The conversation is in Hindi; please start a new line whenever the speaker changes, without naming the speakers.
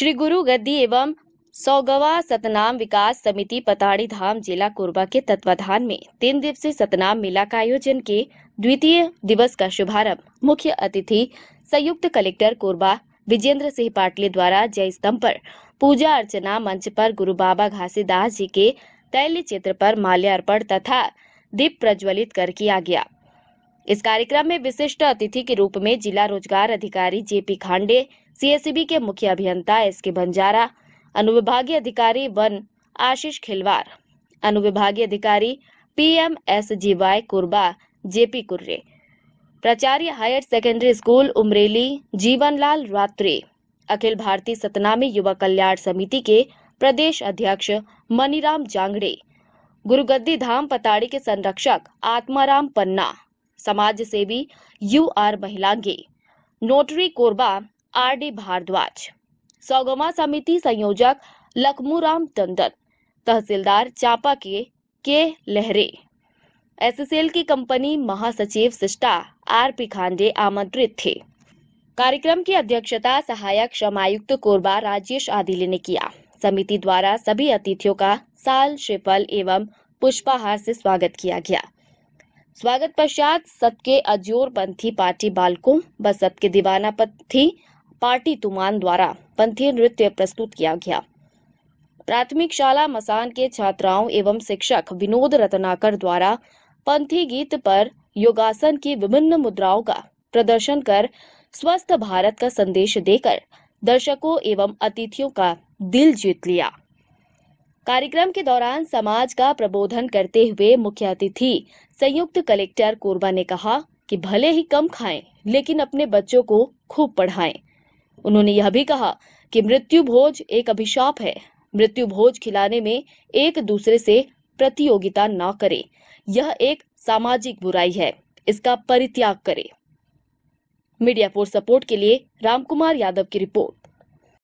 श्री गुरु गद्दी एवं सौगवा सतनाम विकास समिति पताड़ी धाम जिला कोरबा के तत्वाधान में तीन दिवसीय सतनाम मेला का आयोजन के द्वितीय दिवस का शुभारंभ मुख्य अतिथि संयुक्त कलेक्टर कोरबा विजेंद्र सिंह पाटले द्वारा जय स्तंभ पर पूजा अर्चना मंच पर गुरु बाबा घासीदास जी के तैल्य चित्र पर माल्यार्पण तथा दीप प्रज्वलित कर किया गया इस कार्यक्रम में विशिष्ट अतिथि के रूप में जिला रोजगार अधिकारी जेपी खांडे सीएसीबी के मुख्य अभियंता एस के बंजारा अनुविभागीय अधिकारी वन आशीष खिलवार अनुविभागीय अधिकारी PM S G Y Kurba JP Kurre प्राचार्य higher secondary school Umreli Jeevanlal Ratre Akhil Bharatiya Satnami युवा कल्याण समिति के प्रदेश अध्यक्ष मनीराम जांगड़े गुरुगद्दी धाम पताड़ी के संरक्षक आत्माराम पन्ना समाज सेवी U R Mahilange notary Korba R D Bharadwaj सौगमा समिति संयोजक लखमूराम टंडन तहसीलदार चापा के के लहरे एसएसएल की कंपनी महासचिव सिस्टा आर पी खांडे आमंत्रित थे कार्यक्रम की अध्यक्षता सहायक श्रम आयुक्त कोरबा राजेश आदिले ने किया समिति द्वारा सभी अतिथियों का साल श्रीफल एवं पुष्पाहार से स्वागत किया गया स्वागत पश्चात सबके अजोर पंथी पार्टी बालकों व सबके दीवाना पंथी पार्टी तुमान द्वारा पंथी नृत्य प्रस्तुत किया गया प्राथमिक शाला मसान के छात्राओं एवं शिक्षक विनोद रत्नाकर द्वारा पंथी गीत पर योगासन की विभिन्न मुद्राओं का प्रदर्शन कर स्वस्थ भारत का संदेश देकर दर्शकों एवं अतिथियों का दिल जीत लिया कार्यक्रम के दौरान समाज का प्रबोधन करते हुए मुख्य अतिथि संयुक्त कलेक्टर कोरबा ने कहा कि भले ही कम खाएं लेकिन अपने बच्चों को खूब पढ़ाएं उन्होंने यह भी कहा कि मृत्यु भोज एक अभिशाप है मृत्यु भोज खिलाने में एक दूसरे से प्रतियोगिता न करे यह एक सामाजिक बुराई है इसका परित्याग करे मीडिया फोर सपोर्ट के लिए रामकुमार यादव की रिपोर्ट